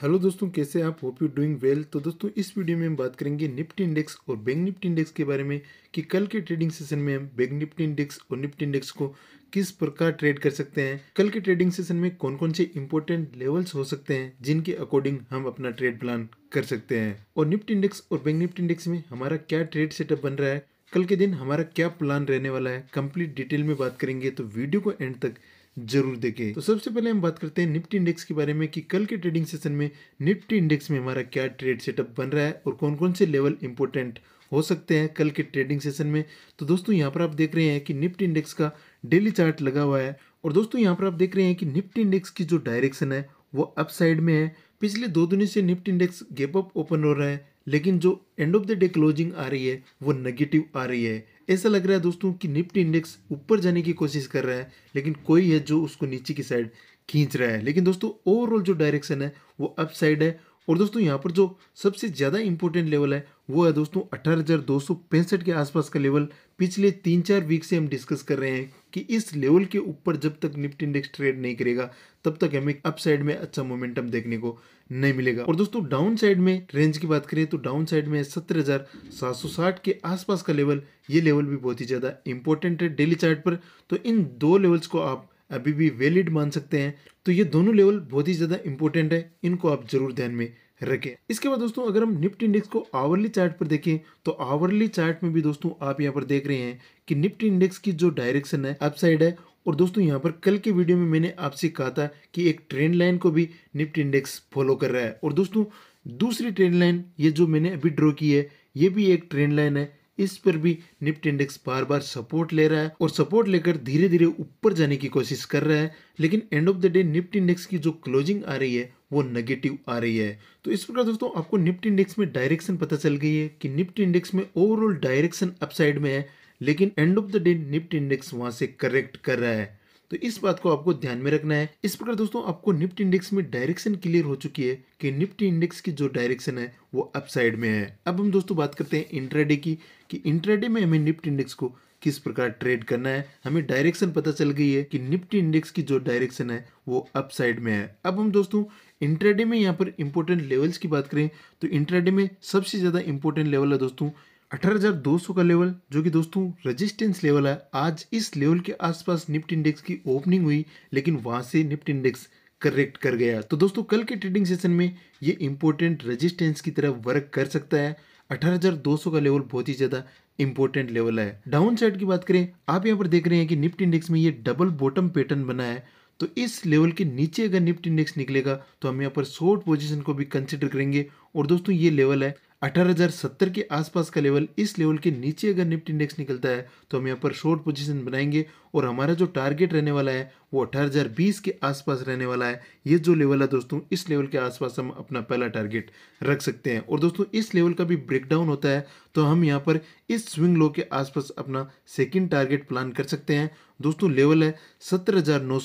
hello दोस्तों कैसे आप होप यू डूइंग वेल तो दोस्तों इस वीडियो में हम बात करेंगे निफ्टी इंडेक्स और बैंक निफ्टी इंडेक्स के बारे में कि कल के ट्रेडिंग सेशन में हम बैंक निफ्टी इंडेक्स और निफ्टी इंडेक्स को किस प्रकार ट्रेड कर सकते हैं कल के ट्रेडिंग सेशन में कौन कौन से इंपॉर्टेंट लेवल्स हो सकते हैं जिनके अकॉर्डिंग हम अपना ट्रेड प्लान कर सकते हैं और निफ्टी इंडेक्स और बैंक निफ्टी इंडेक्स में हमारा क्या ट्रेड सेटअप बन रहा है कल के दिन हमारा क्या प्लान रहने वाला है कंप्लीट डिटेल में बात करेंगे तो वीडियो को एंड तक जरूर देखें तो सबसे पहले हम बात करते हैं निफ्टी इंडेक्स के बारे में कि कल के ट्रेडिंग सेशन में निफ्टी इंडेक्स में हमारा क्या ट्रेड सेटअप बन रहा है और कौन कौन से लेवल इंपोर्टेंट हो सकते हैं कल के ट्रेडिंग सेशन में तो दोस्तों यहाँ पर आप देख रहे हैं कि निफ्टी इंडेक्स का डेली चार्ट लगा हुआ है और दोस्तों यहाँ पर आप देख रहे हैं कि निफ्टी इंडेक्स की जो डायरेक्शन है वो अप साइड में है पिछले दो दिनों से Nifty index gap up open हो रहा है लेकिन जो end of the day closing आ रही है वो नेगेटिव आ रही है ऐसा लग रहा है दोस्तों कि निफ्टी इंडेक्स ऊपर जाने की कोशिश कर रहा है लेकिन कोई है जो उसको नीचे की साइड खींच रहा है लेकिन दोस्तों ओवरऑल जो डायरेक्शन है वो अप साइड है और दोस्तों यहाँ पर जो सबसे ज़्यादा इंपॉर्टेंट लेवल है वो है दोस्तों अठारह हज़ार दो सौ पैंसठ के आसपास का लेवल पिछले तीन चार वीक से हम डिस्कस कर रहे हैं कि इस लेवल के ऊपर जब तक निफ्ट इंडेक्स ट्रेड नहीं करेगा तब तक हमें अपसाइड में अच्छा मोमेंटम देखने को नहीं मिलेगा और दोस्तों डाउन साइड में रेंज की बात करें तो डाउन साइड में सत्रह हज़ार सात सौ साठ के आसपास का लेवल ये लेवल भी बहुत ही ज़्यादा इंपॉर्टेंट है डेली चार्ट पर तो इन दो लेवल्स को आप अभी भी वैलिड मान सकते हैं तो ये दोनों लेवल बहुत ही ज़्यादा इंपॉर्टेंट है इनको आप जरूर ध्यान में रखें इसके बाद दोस्तों अगर हम निफ्ट इंडेक्स को आवर्ली चार्ट पर देखें तो आवर्ली चार्ट में भी दोस्तों आप यहाँ पर देख रहे हैं कि निफ्ट इंडेक्स की जो डायरेक्शन है अपसाइड है और दोस्तों यहाँ पर कल के वीडियो में मैंने आपसे कहा था कि एक ट्रेंड लाइन को भी निफ्ट इंडेक्स फॉलो कर रहा है और दोस्तों दूसरी ट्रेंड लाइन ये जो मैंने अभी ड्रॉ की है ये भी एक ट्रेंड लाइन है इस पर भी निफ्ट इंडेक्स बार बार सपोर्ट ले रहा है और सपोर्ट लेकर धीरे धीरे ऊपर जाने की कोशिश कर रहा है लेकिन end of the day Nifty index की जो क्लोजिंग आ रही है वो नेगेटिव आ रही है तो इस प्रकार दोस्तों आपको निफ्ट इंडेक्स में डायरेक्शन पता चल गई है कि निफ्ट इंडेक्स में ओवरऑल डायरेक्शन अपसाइड में है लेकिन end of the day Nifty index वहां से करेक्ट कर रहा है तो इस बात को आपको ध्यान में रखना है इस प्रकार दोस्तों आपको निफ्टी इंडेक्स में डायरेक्शन क्लियर हो चुकी है कि निफ्टी इंडेक्स की जो डायरेक्शन है वो अपसाइड में है अब हम दोस्तों बात करते हैं इंट्राडे की कि इंट्राडे में हमें निफ्टी इंडेक्स को किस प्रकार ट्रेड करना है हमें डायरेक्शन पता चल गई है कि निफ्टी इंडेक्स की जो डायरेक्शन है वो अपसाइड में है अब हम दोस्तों इंट्राडे में यहाँ पर इंपॉर्टेंट लेवल्स की बात करें तो इंट्राडे में सबसे ज़्यादा इंपॉर्टेंट लेवल है दोस्तों 18,200 का लेवल जो कि दोस्तों रेजिस्टेंस लेवल है आज इस लेवल के आसपास निफ्ट इंडेक्स की ओपनिंग हुई लेकिन वहां से निफ्ट इंडेक्स करेक्ट कर गया तो दोस्तों कल के ट्रेडिंग सेशन में ये इंपॉर्टेंट रेजिस्टेंस की तरह वर्क कर सकता है 18,200 का लेवल बहुत ही ज़्यादा इंपॉर्टेंट लेवल है डाउन साइड की बात करें आप यहाँ पर देख रहे हैं कि निफ्ट इंडेक्स में ये डबल बॉटम पैटर्न बना है तो इस लेवल के नीचे अगर निफ्ट इंडेक्स निकलेगा तो हम यहाँ पर शॉर्ट पोजीशन को भी कंसिडर करेंगे और दोस्तों ये लेवल है 18,070 के आसपास का लेवल इस लेवल के नीचे अगर निफ्टी इंडेक्स निकलता है तो हम यहाँ पर शॉर्ट पोजीशन बनाएंगे और हमारा जो टारगेट रहने वाला है वो 18,020 के आसपास रहने वाला है ये जो लेवल है दोस्तों इस लेवल के आसपास हम अपना पहला टारगेट रख सकते हैं और दोस्तों इस लेवल का भी ब्रेकडाउन होता है तो हम यहाँ पर इस स्विंग लो के आसपास अपना सेकेंड टारगेट प्लान कर सकते हैं दोस्तों लेवल है सत्रह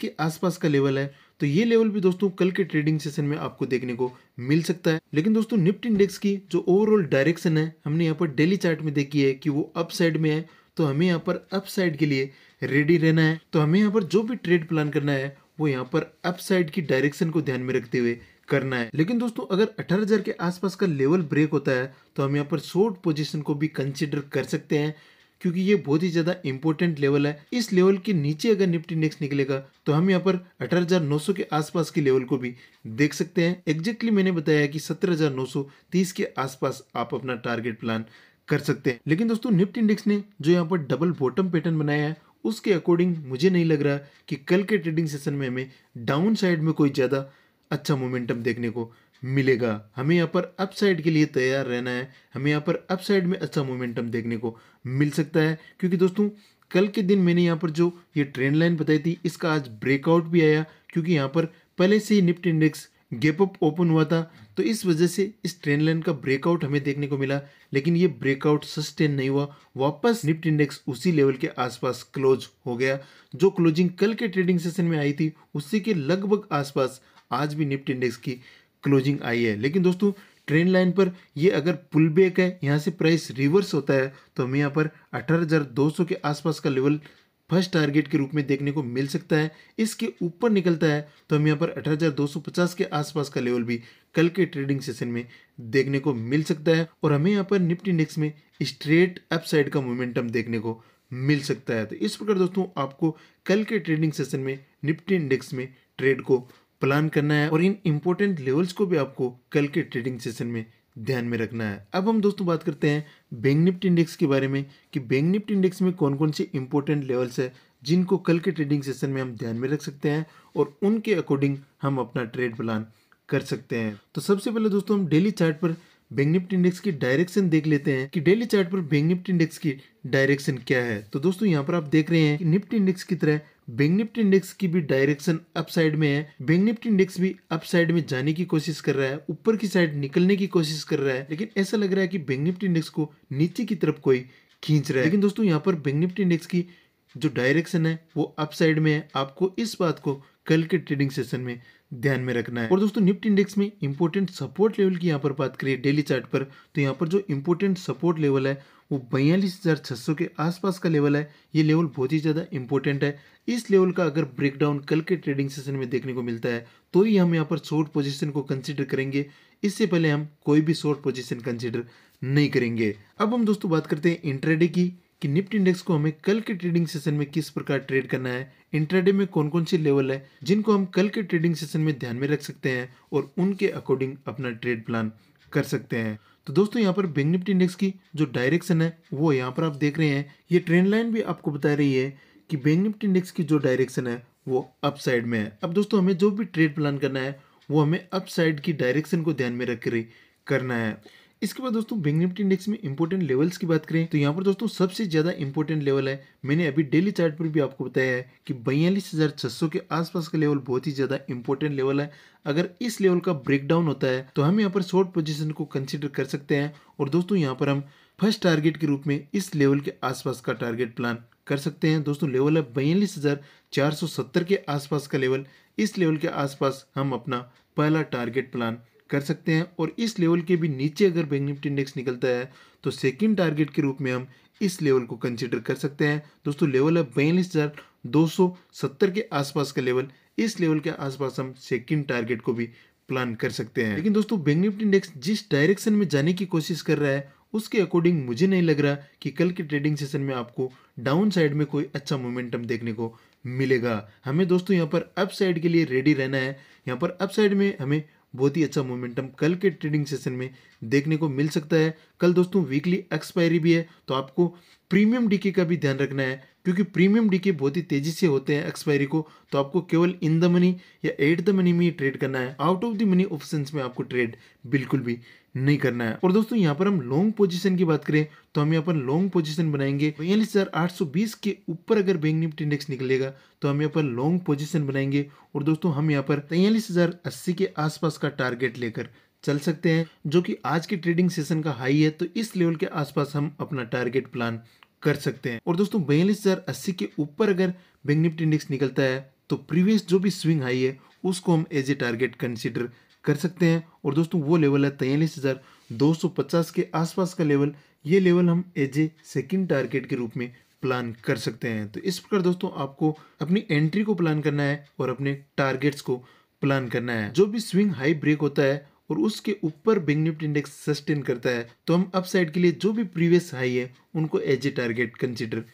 के आसपास का लेवल है तो ये लेवल भी दोस्तों कल के ट्रेडिंग सेशन में आपको देखने को मिल सकता है लेकिन दोस्तों निफ्ट इंडेक्स की जो ओवरऑल डायरेक्शन है हमने यहाँ पर डेली चार्ट में देखी है कि वो अप साइड में है तो हमें यहाँ पर अप साइड के लिए रेडी रहना है तो हमें यहाँ पर जो भी ट्रेड प्लान करना है वो यहाँ पर अप साइड की डायरेक्शन को ध्यान में रखते हुए करना है लेकिन दोस्तों अगर 18000 के आसपास का लेवल ब्रेक होता है तो हम यहाँ पर शॉर्ट पोजीशन को भी कंसिडर कर सकते हैं क्योंकि ये बहुत ही ज़्यादा इंपॉर्टेंट लेवल है इस लेवल के नीचे अगर निफ्टी नेक्स्ट निकलेगा तो हम यहाँ पर 18,900 के आसपास के लेवल को भी देख सकते हैं एग्जैक्टली मैंने बताया कि 17,930 के आसपास आप अपना टारगेट प्लान कर सकते हैं लेकिन दोस्तों निफ्टी इंडेक्स ने जो यहाँ पर डबल बॉटम पैटर्न बनाया है उसके अकॉर्डिंग मुझे नहीं लग रहा कि कल के ट्रेडिंग सेशन में हमें डाउन साइड में कोई ज़्यादा अच्छा मोमेंटम देखने को मिलेगा हमें यहाँ पर अपसाइड के लिए तैयार रहना है हमें यहाँ पर अपसाइड में अच्छा मोमेंटम देखने को मिल सकता है क्योंकि दोस्तों कल के दिन मैंने यहाँ पर जो ये ट्रेंड लाइन बताई थी इसका आज ब्रेकआउट भी आया क्योंकि यहाँ पर पहले से ही Nifty index gap up open हुआ था तो इस वजह से इस ट्रेंड लाइन का ब्रेकआउट हमें देखने को मिला लेकिन ये ब्रेकआउट सस्टेन नहीं हुआ वापस निफ्ट इंडेक्स उसी लेवल के आसपास क्लोज हो गया जो क्लोजिंग कल के ट्रेडिंग सेशन में आई थी उसी के लगभग आसपास आज भी निफ्ट इंडेक्स की क्लोजिंग आई है लेकिन दोस्तों ट्रेन लाइन पर ये अगर पुल बैक है यहाँ से प्राइस रिवर्स होता है तो हमें यहाँ पर 18,200 के आसपास का लेवल फर्स्ट टारगेट के रूप में देखने को मिल सकता है इसके ऊपर निकलता है तो हम यहाँ पर 18,250 के आसपास का लेवल भी कल के ट्रेडिंग सेशन में देखने को मिल सकता है और हमें यहाँ पर निफ्टी इंडेक्स में स्ट्रेट अपसाइड का मोमेंटम देखने को मिल सकता है तो इस प्रकार दोस्तों आपको कल के ट्रेडिंग सेशन में निफ्टी इंडेक्स में ट्रेड को प्लान करना है और इन इम्पोर्टेंट लेवल्स को भी आपको कल के ट्रेडिंग सेशन में ध्यान में रखना है अब हम दोस्तों बात करते हैं बैंक निफ्ट इंडेक्स के बारे में कि बैंक निफ्ट इंडेक्स में कौन कौन से इंपॉर्टेंट लेवल्स है जिनको कल के ट्रेडिंग सेशन में हम ध्यान में रख सकते हैं और उनके अकॉर्डिंग हम अपना ट्रेड प्लान कर सकते हैं तो सबसे पहले दोस्तों हम डेली चार्ट पर बैंक निफ्ट इंडेक्स की डायरेक्शन देख लेते हैं कि डेली चार्ट पर बैंक निफ्ट इंडेक्स की डायरेक्शन क्या है तो दोस्तों यहाँ पर आप देख रहे हैं कि निफ्ट इंडेक्स की तरह बैंक निफ्टी इंडेक्स की भी डायरेक्शन अपसाइड में है बैंक निफ्टी इंडेक्स भी अपसाइड में जाने की कोशिश कर रहा है ऊपर की साइड निकलने की कोशिश कर रहा है लेकिन ऐसा लग रहा है कि बैंक निफ्टी इंडेक्स को नीचे की तरफ कोई खींच रहा है लेकिन दोस्तों यहाँ पर बैंक निफ्टी इंडेक्स की जो डायरेक्शन है वो अपसाइड में है आपको इस बात को कल के ट्रेडिंग सेशन में ध्यान में रखना है और दोस्तों निफ्टी इंडेक्स में इंपोर्टेंट सपोर्ट लेवल की यहाँ पर बात करिए डेली चार्ट पर तो यहाँ पर जो इंपोर्टेंट सपोर्ट लेवल है वो बयालीस हज़ार छः सौ के आसपास का लेवल है ये लेवल बहुत ही ज़्यादा इंपॉर्टेंट है इस लेवल का अगर ब्रेकडाउन कल के ट्रेडिंग सेशन में देखने को मिलता है तो ही हम यहाँ पर शॉर्ट पोजीशन को कंसीडर करेंगे इससे पहले हम कोई भी शॉर्ट पोजीशन कंसीडर नहीं करेंगे अब हम दोस्तों बात करते हैं इंट्राडे की कि निफ्ट इंडेक्स को हमें कल के ट्रेडिंग सेशन में किस प्रकार ट्रेड करना है इंट्राडे में कौन कौन से लेवल है जिनको हम कल के ट्रेडिंग सेशन में ध्यान में रख सकते हैं और उनके अकॉर्डिंग अपना ट्रेड प्लान कर सकते हैं तो दोस्तों यहाँ पर बैंक निफ्टी इंडेक्स की जो डायरेक्शन है वो यहाँ पर आप देख रहे हैं ये ट्रेंड लाइन भी आपको बता रही है कि बैंक निफ्टी इंडेक्स की जो डायरेक्शन है वो अप साइड में है अब दोस्तों हमें जो भी ट्रेड प्लान करना है वो हमें अप साइड की डायरेक्शन को ध्यान में रख करना है इसके बाद दोस्तों बैंक निफ्टी इंडेक्स में इंपोर्टेंट लेवल्स की बात करें तो यहाँ पर दोस्तों सबसे ज्यादा इंपोर्टेंट लेवल है मैंने अभी डेली चार्ट पर भी आपको बताया है कि बयालीस हजार छह सौ के आसपास का लेवल बहुत ही ज्यादा इंपोर्टेंट लेवल है अगर इस लेवल का ब्रेकडाउन होता है तो हम यहाँ पर शॉर्ट पोजिशन को कंसिडर कर सकते हैं और दोस्तों यहाँ पर हम फर्स्ट टारगेट के रूप में इस लेवल के आसपास का टारगेट प्लान कर सकते हैं दोस्तों लेवल है बयालीस हज़ार चार सौ सत्तर के आसपास का लेवल इस लेवल के आसपास हम अपना पहला टारगेट प्लान कर सकते हैं और इस लेवल के भी नीचे अगर बैंक निफ्टी इंडेक्स निकलता है तो सेकंड टारगेट के रूप में हम इस लेवल को कंसिडर कर सकते हैं दोस्तों लेवल है बयालीस हज़ार दो सौ सत्तर के आसपास का लेवल इस लेवल के आसपास हम सेकेंड टारगेट को भी प्लान कर सकते हैं लेकिन दोस्तों बैंक निफ्टी इंडेक्स जिस डायरेक्शन में जाने की कोशिश कर रहा है उसके अकॉर्डिंग मुझे नहीं लग रहा कि कल के ट्रेडिंग सेशन में आपको डाउन साइड में कोई अच्छा मोमेंटम देखने को मिलेगा हमें दोस्तों यहाँ पर अप साइड के लिए रेडी रहना है यहाँ पर अप साइड में हमें बहुत ही अच्छा मोमेंटम कल के ट्रेडिंग सेशन में देखने को मिल सकता है कल दोस्तों वीकली एक्सपायरी भी है तो आपको प्रीमियम डीके का भी ध्यान रखना है क्योंकि प्रीमियम डीके बहुत ही तेजी से होते हैं एक्सपायरी को तो आपको केवल इन द मनी या एट द मनी में ही ट्रेड करना है out of the money options में आपको ट्रेड बिल्कुल भी नहीं करना है और दोस्तों यहाँ पर हम लॉन्ग पोजीशन की बात करें तो हम यहाँ पर लॉन्ग पोजीशन बनाएंगे बयालीस हजार आठ सौ बीस के ऊपर अगर बैंक निफ्टी इंडेक्स निकलेगा तो हम यहाँ पर लॉन्ग पोजीशन बनाएंगे और दोस्तों हम यहाँ पर तैयलीस हजार अस्सी के आसपास का टारगेट लेकर चल सकते हैं जो कि आज के ट्रेडिंग सेशन का हाई है तो इस लेवल के आसपास हम अपना टारगेट प्लान कर सकते हैं और दोस्तों बयालीस हजार अस्सी के ऊपर अगर बैंक निफ्टी इंडेक्स निकलता है तो प्रीवियस जो भी स्विंग हाई है उसको हम एज ए टारगेट कंसिडर कर सकते हैं और दोस्तों वो लेवल है तैयलीस हज़ार दो सौ पचास के आसपास का लेवल ये लेवल हम एज ए सेकेंड टारगेट के रूप में प्लान कर सकते हैं तो इस प्रकार दोस्तों आपको अपनी एंट्री को प्लान करना है और अपने टारगेट्स को प्लान करना है जो भी स्विंग हाई ब्रेक होता है और उसके ऊपर बिंग निफ्ट इंडेक्स सस्टेन करता है तो हम अपसाइड के लिए जो भी प्रीवियस हाई है उनको एज ए टारगेट कंसिडर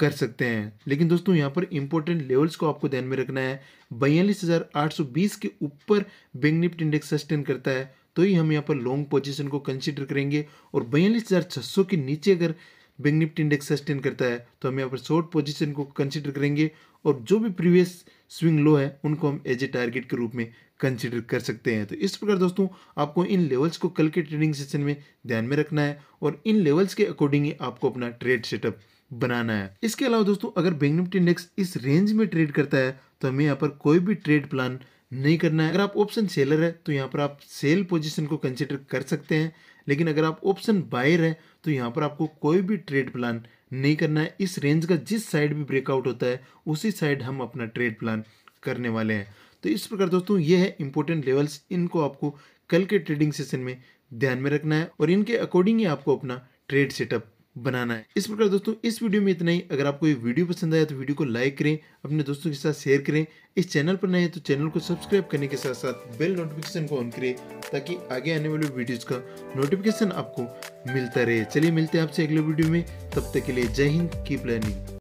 कर सकते हैं लेकिन दोस्तों यहाँ पर इंपॉर्टेंट लेवल्स को आपको ध्यान में रखना है बयालीस हज़ार आठ सौ बीस के ऊपर बैंक निफ्ट इंडेक्स सस्टेन करता है तो ही हम यहाँ पर लॉन्ग पोजीशन को कंसिडर करेंगे और बयालीस हज़ार छः सौ के नीचे अगर बैंक निफ्टी इंडेक्स सस्टेन करता है तो हम यहाँ पर शॉर्ट पोजिशन को कंसिडर करेंगे और जो भी प्रीवियस स्विंग लो है उनको हम एज ए टारगेट के रूप में कंसिडर कर सकते हैं तो इस प्रकार दोस्तों आपको इन लेवल्स को कल के ट्रेडिंग सेशन में ध्यान में रखना है और इन लेवल्स के अकॉर्डिंग ही आपको अपना ट्रेड सेटअप बनाना है इसके अलावा दोस्तों अगर बैंक निफ्टी इंडेक्स इस रेंज में ट्रेड करता है तो हमें यहाँ पर कोई भी ट्रेड प्लान नहीं करना है अगर आप ऑप्शन सेलर है तो यहाँ पर आप सेल पोजिशन को कंसिडर कर सकते हैं लेकिन अगर आप ऑप्शन बायर है तो यहाँ पर आपको कोई भी ट्रेड प्लान नहीं करना है इस रेंज का जिस साइड भी ब्रेकआउट होता है उसी साइड हम अपना ट्रेड प्लान करने वाले हैं तो इस प्रकार दोस्तों ये है इंपॉर्टेंट लेवल्स इनको आपको कल के ट्रेडिंग सेशन में ध्यान में रखना है और इनके अकॉर्डिंग ही आपको अपना ट्रेड सेटअप बनाना है इस प्रकार दोस्तों इस वीडियो में इतना ही अगर आपको ये वीडियो पसंद आया तो वीडियो को लाइक करें अपने दोस्तों के साथ शेयर करें इस चैनल पर नए तो चैनल को सब्सक्राइब करने के साथ साथ बेल नोटिफिकेशन को ऑन करें ताकि आगे आने वाले वीडियोज का नोटिफिकेशन आपको मिलता रहे चलिए मिलते हैं आपसे अगले वीडियो में तब तक के लिए जय हिंद कीप लर्निंग